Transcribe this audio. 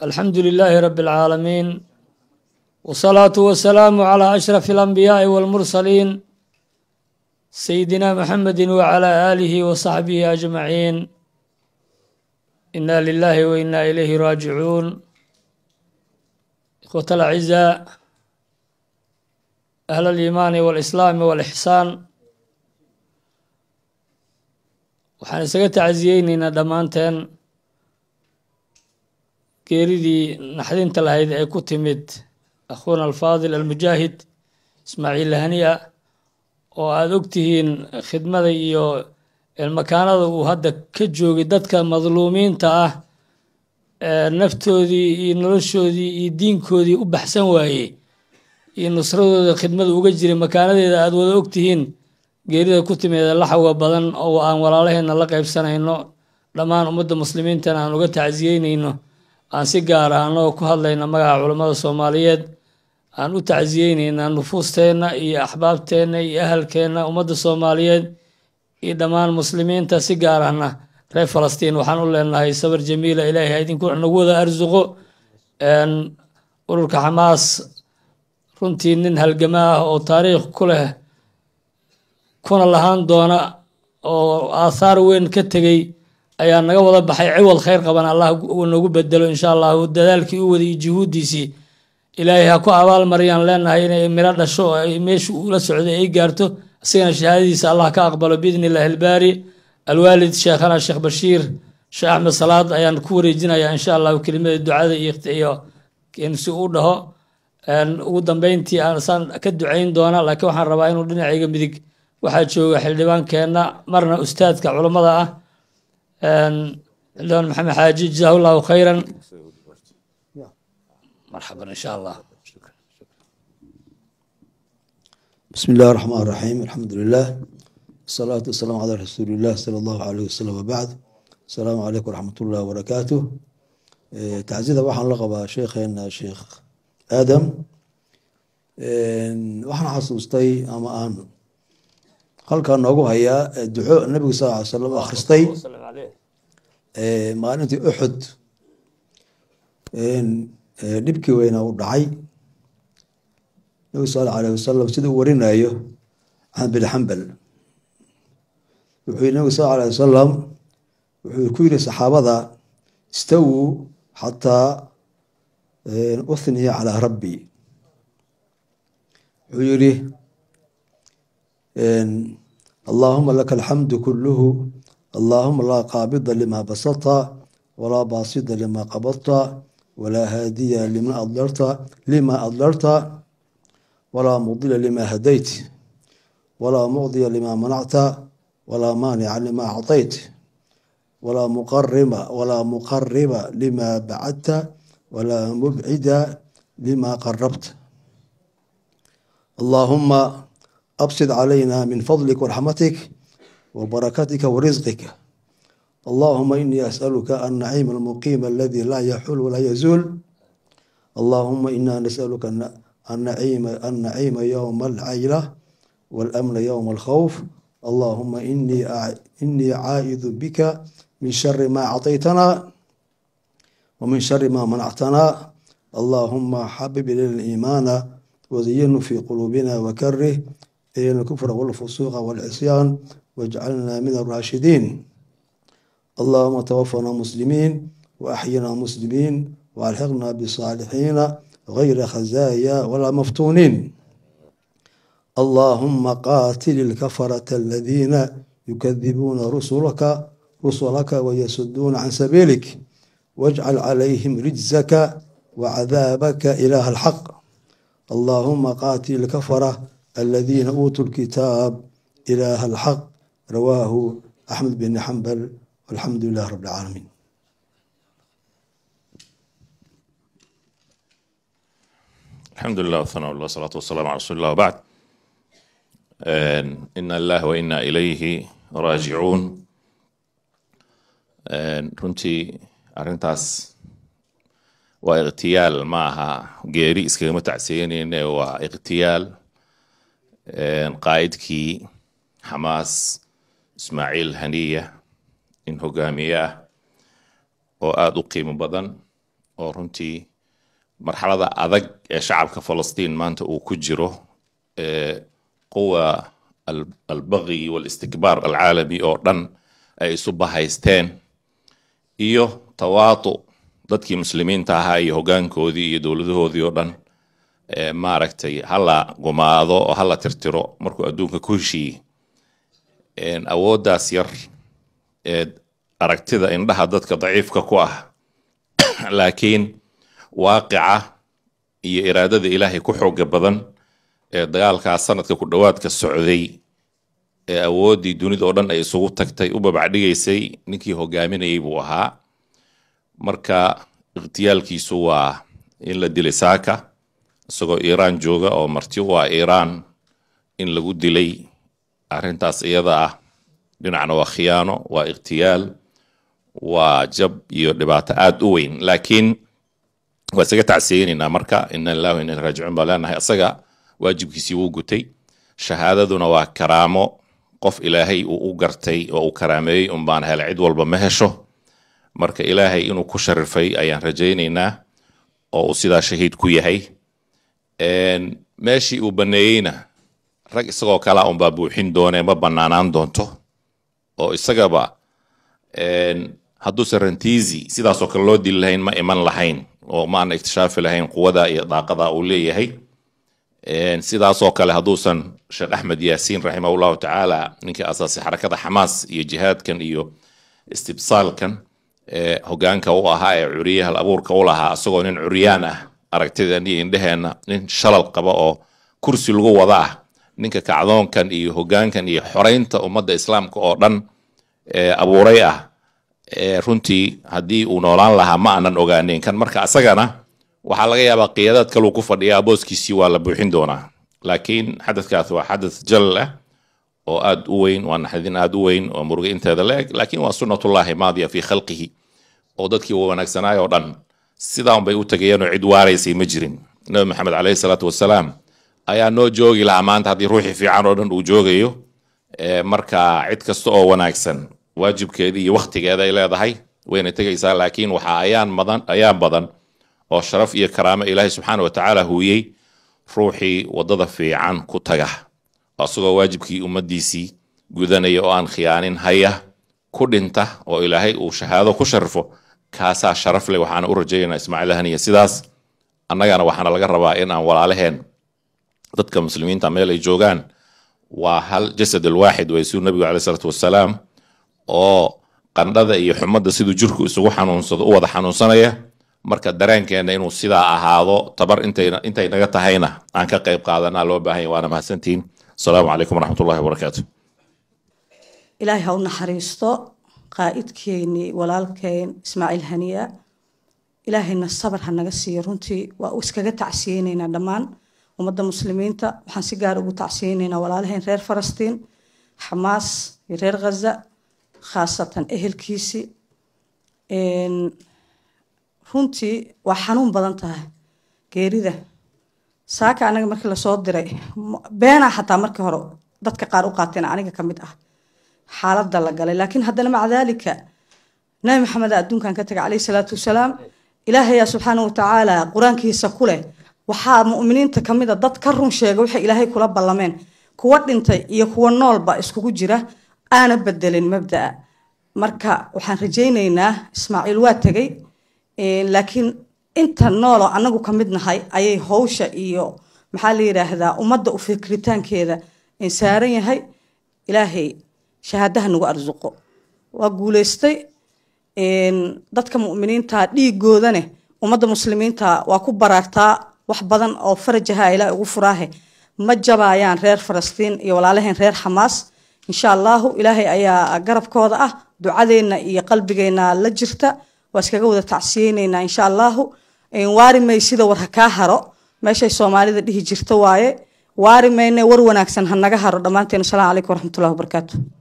alxamdu lilaahi rabi اlcaalamiin wsalaatu wasalaamu calaa ashraf alanbiyaa'i walmursaliin sayidina maxamedi wacalaa aalihi wa saxbihi ajmaciin inna lilaahi wa inna ilayhi raajicuun ikhwat alacizaa ahla aliimaani walislaami walixsaan waxaan isaga tacsiyeyneynaa dhammaanteen geeridii naxdinta lahayd ee ku timid akhuun alfaadil almujaahid ismaaciil haniya oo aada ogtihiin khidmada iyo makaanada uu hadda ka joogay dadka madluumiinta ah naftoodii iyo noloshoodii iyo diinkoodii u baxsan waayey iyo nusradooda khidmada uga jiray makaanadeeda aada wada ogtihiin geerida ku timeeda la xawga badan oo aan walaalaheenna la qaybsanayno dhammaan ummadda muslimiintana aan uga tacsiyeynayno aan si gaar ah anagoo ku hadlayna magaca culammada soomaaliyeed aan u tacsiyeyneynaa nufuusteenna iyo axbaabteenna iyo ahalkeenna ummadda soomaaliyeed iyo dhammaan muslimiinta si gaar ahna reer falastiin waxaan u leenahay sabar jamiila ah, ilaahay ha idinku nagu wada arsuqo ururka xamaas runtii nin halgama ah oo taariikh ku leh kuna lahaan doona oo aathaar weyn ka tegey ayaa naga wada baxay ciwal khayr qaban allah nagu bedelo insha allahu dadaalkii u wadayy juhuuddiisii ilaahay ha ku abaal mariyaan leenahay inay miro dhasho meeshu ula socday ay gaarto asigana shahaadadiisa allah ka aqbalo biidni illaahi ilbaari alwaalid sheekhana sheekh bashiir sheekh axmed salaad ayaan ku wareejinayaa insha allahu kelimada ducada iyo si u dhaho ugu dambeyntii saan ka ducayn doona laakiin waxaan rabaa inuu dhinacayga midig waxaa jooga xildhibaankeenna marna ustaadka culimmada ah don maxamed xaaji jazah llahu khayra marxaban insha allah bismi illahi raxmaan raxiim alxamdu lilah asalaatu wasalaamu calaa rasuuli illah sala allahu aleyh wasalam wabacd asalaamu caleykum waraxmat ullah barakaatuh eh, tacsida waxaan la qabaa sheikheena eh, sheikh aadam waxaan xasuustay ama aan halkaa noogu hayaa duco nabigu sal ly slam akhristay maalintii uxud dhibkii weynaa u dhacay nabigu sal aleh wasalam sida uu warinayo axmed bin xambal wuxuu yii nabigu sal aleh wasalam wuxuu ku yihi saxaabada istawuu xataa uthniya calaa rabbi wuxuu yihi allahuma laka alxamdu kuluhu allahuma laa qaabida lima basadta walaa baasida lima qabadta walaa haadiya lima adlarta walaa mudila lima hadayt walaa mucdiya lima manacta walaa maanica lima acطayt walaa muqarima walaa muqariba lima bacadta walaa mubcida lima qarabta allahuma أبسط علينا من فضلك ورحمتك وبركاتك ورزقك اللهم إني أسألك النعيم المقيم الذي لا يحل ولا يزول اللهم إنا نسألك النعيم النعيم يوم العيلة والأمن يوم الخوف اللهم إني إني عائذ بك من شر ما أعطيتنا ومن شر ما منعتنا اللهم حبب إلينا الإيمان وزينه في قلوبنا وكره الكفر والفسوق والعصيان واجعلنا من الراشدين اللهم توفنا مسلمين وأحينا مسلمين وألحقنا بالصالحين غير خزايا ولا مفتونين اللهم قاتل الكفرة الذين يكذبون رسلك رسلك ويسدون عن سبيلك واجعل عليهم رجزك وعذابك إله الحق اللهم قاتل الكفرة aladiina uutuu lkitaab ilaaha alxaq rawaahu axmed bin xambal walxamdu lilahi rabi lcaalamiin alxamdulilah wsanalah wsalaatu wasalam ala rasul lah wbacd ina allah wa ina ilayhi raajicuun runtii arrintaas waa ikhtiyaal ma aha geeri iskagama tacsiyaneyne waa ikhtiyaal qaa'idkii xamaas ismaaciil haniya in hogaamiye ah oo aada u qiimo badan oo runtii marxalada adag ee shacabka falastiin maanta uu ku jiro quwa albaqyi walistikbaar alcaalami oo dhan ay isu bahaysteen iyo tawaatu dadkii muslimiinta ahaa iyo hogaankoodii iyo dowladahoodii oo dhan maaragtay hala gumaado oo hala tirtiro markuu adduunka ku heshiiye awooddaas yar ee aragtida indhaha dadka daciifka ku ah laakiin waaqica iyo iraadada ilaahay ku xooga badan ee dagaalkaas sanadka ku dhowaadka socday ee awooddii dunida oo dhan ay isugu tagtay u babacdhigaysay ninkii hogaaminayay buu ahaa marka ikhtiyaalkiisu waa in la dilay saaka isagoo iiraan jooga oo marti u ah iiraan in lagu dilay arrintaas iyada ah dhinacna waa khiyaano waa ikhtiyaal waa jab iyo dhibaato aada u weyn laakiin waa isaga tacsiyeynayna marka ina lilah ina raajicuun baa leenahay isaga waajibkiisii wuu gutay shahaadaduna waa karaamo qof ilaahay uu u gartay oo uu karaameeyey unbaan helay cid walba ma hesho marka ilaahay inuu ku sharifay ayaan rajaynaynaa oo uu sidaa shahiid ku yahay meeshii uu banneeyeyna rag isagoo kalea unbaa buuxin doonee ma bannaanaan doonto oo isagaba hadduusan rantiisi sidaasoo kale loo dili lahayn ma iman lahayn oo ma aan lahayn quwadaa iyo daaqadaa uu leeyahay sidaasoo kale hadduusan sheekh axmed yaasiin raximahullahu tacaala ninkii asaasay xarakada xamaas iyo jihaadkan iyo istibsaalkan hogaanka u ahaa ee curyaha abuurka u lahaa isagoo nin curyaan ah aragtideen iyo indheheenna nin shalal qaba oo kursi lagu wadaa ninka kacdoonkan iyo hoggaankan iyo xoraynta ummadda islaamka oo dhan eh, abuuray ah eh, runtii haddii uu noolaan lahaa ma aanan ogaaneyn kan marka asagana waxaa laga yaabaa qiyadaad kaluu ku fadhiyaa booskiisii waa la buuxin doonaa laakiin xadadkaas waa xadad jall ah oo aad u weyn waa naxdin aad u weyn oo muruga inteeda la eg laakiin waa sunnatullaahi maadiya fii khalqihi oo dadkii wanaagsanaayo o dhan sidaan bay u tagayeenoo cid waaraysay ma jirin nabi maxamed caleyhi salaatu wasalaam ayaa noo joogi lahaa maanta haddii ruuxii fiican oo dhan uu joogayo eh, marka cid kasta oo wanaagsan waajibkeedii iyo wakhtigeeda ay leedahay wayna tegaysaa laakiin waxa ayaan badan ayaan badan oo sharaf iyo karaamo ilaahay subxaana wa tacaala ruuxii waddada fiican ku taga isagoo waajibkii ummaddiisii gudanaya oo aan khiyaanin haya ku dhinta oo ilaahay uu shahaado ku sharfo kaasaa sharaf leh waxaana u rajaynaa ismaaciil haniya sidaas annagana waxaana laga rabaa in aan walaalaheen dadka muslimiinta meel ay joogaan waa hal jasad alwaaxid way suu nabigu caleyh isalaatu wassalaam oo qandhada iyo xumadda siduu jirku isugu xanuunsado u wada xanuunsanaya marka dareenkeenna inuu sidaa ahaado tabar intayna intay naga tahayna aan ka qayb qaadanaa loo baahan waana mahadsantihiin asalaamu calaykum waraxmatullahi wabarakaatu ilaahay ha u naxariisto qaa'idkeynii walaalkeyn ismaaciil haniya ilaahayna sabar ha naga siiyo runtii waa iskaga tacsiyeyneynaa dhammaan ummadda muslimiinta waxaan si gaar ugu tacsiyeyneynaa walaalahayn reer falastiin xamaas iyo reer khaza khaasatan ehelkiisii runtii waa xanuun badan tahay geerida saaka anaga markii lasoo diray beenaa xataa markii hore dadka qaar u qaateen aniga ka mid ah xaalada la galay laakiin haddana maca daalika nabi maxamed adduunkan ka taga caleyhi salaatu wasalaam ilaahayaa subxaana watacaala qur-aankiisa ku leh waxaa muminiinta kamida dad ka run sheega waxay ilaahay kula ballameen kuwa dhintay iyo kuwa noolba iskugu jira aana bedelin mabdaa marka waxaan rajaynaynaa ismaaciil waa tegay laakiin inta noolo anagu ka mid nahay ayay howsha iyo maxaa la yiraahdaa ummadda u fikiritaankeeda saaran yahay ilaahay shahaadaha nagu arsuqo waa guuleystay dadka muminiinta dhiigoodane ummadda muslimiinta waa ku baraartaa wax badan oo farajaha ilaa ugu furaahe ma jabayaan reer falastiin iyo walaalaheen reer xamaas insha allahu ilaahay ayaa garabkooda ah ducadeenna iyo qalbigeenna la jirta waa iskaga wada tacsiyeyneynaa insha allahu waari may sida war hakaa haro meeshay soomaalida dhihi jirta waaye waari mayne war wanaagsan hanaga haro dhammaanteen asalamu calaykum waraxmatullahi wabarakaatu